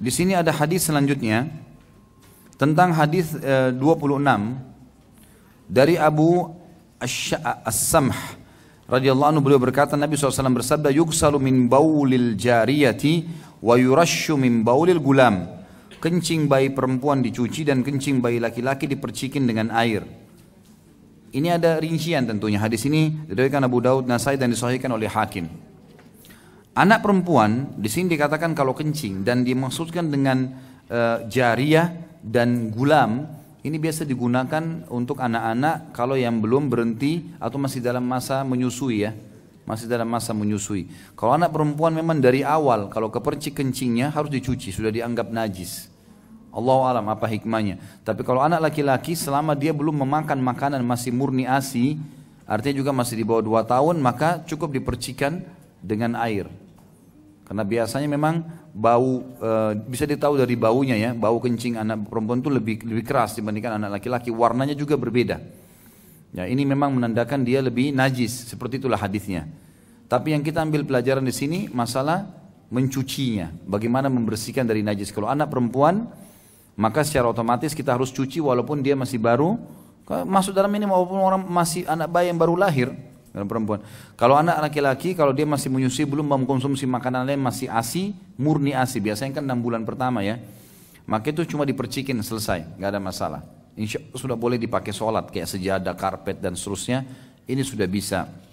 Di sini ada hadis selanjutnya tentang hadis eh, 26 dari Abu As-Samh radhiyallahu anhu beliau berkata Nabi SAW bersabda yuksalu min baulil jariyati wa yurashu min baulil gulam kencing bayi perempuan dicuci dan kencing bayi laki-laki dipercikin dengan air ini ada rincian tentunya hadis ini diriwayatkan Abu Daud Nasai dan disahihkan oleh Hakim Anak perempuan di sini dikatakan kalau kencing dan dimaksudkan dengan e, jariah dan gulam ini biasa digunakan untuk anak-anak kalau yang belum berhenti atau masih dalam masa menyusui ya. Masih dalam masa menyusui. Kalau anak perempuan memang dari awal kalau kepercik kencingnya harus dicuci, sudah dianggap najis. Allah alam apa hikmahnya. Tapi kalau anak laki-laki selama dia belum memakan makanan masih murni ASI, artinya juga masih di bawah dua tahun, maka cukup dipercikan dengan air. Karena biasanya memang bau e, bisa ditahu dari baunya ya, bau kencing anak perempuan itu lebih lebih keras dibandingkan anak laki-laki, warnanya juga berbeda. Ya, ini memang menandakan dia lebih najis, seperti itulah hadisnya. Tapi yang kita ambil pelajaran di sini masalah mencucinya, bagaimana membersihkan dari najis. Kalau anak perempuan, maka secara otomatis kita harus cuci walaupun dia masih baru. Masuk dalam ini maupun orang masih anak bayi yang baru lahir, dalam perempuan. Kalau anak laki-laki, kalau dia masih menyusui belum mengkonsumsi makanan lain masih asi, murni asi. Biasanya kan 6 bulan pertama ya. Maka itu cuma dipercikin selesai, nggak ada masalah. Insya Allah sudah boleh dipakai sholat kayak sejadah, karpet dan seterusnya. Ini sudah bisa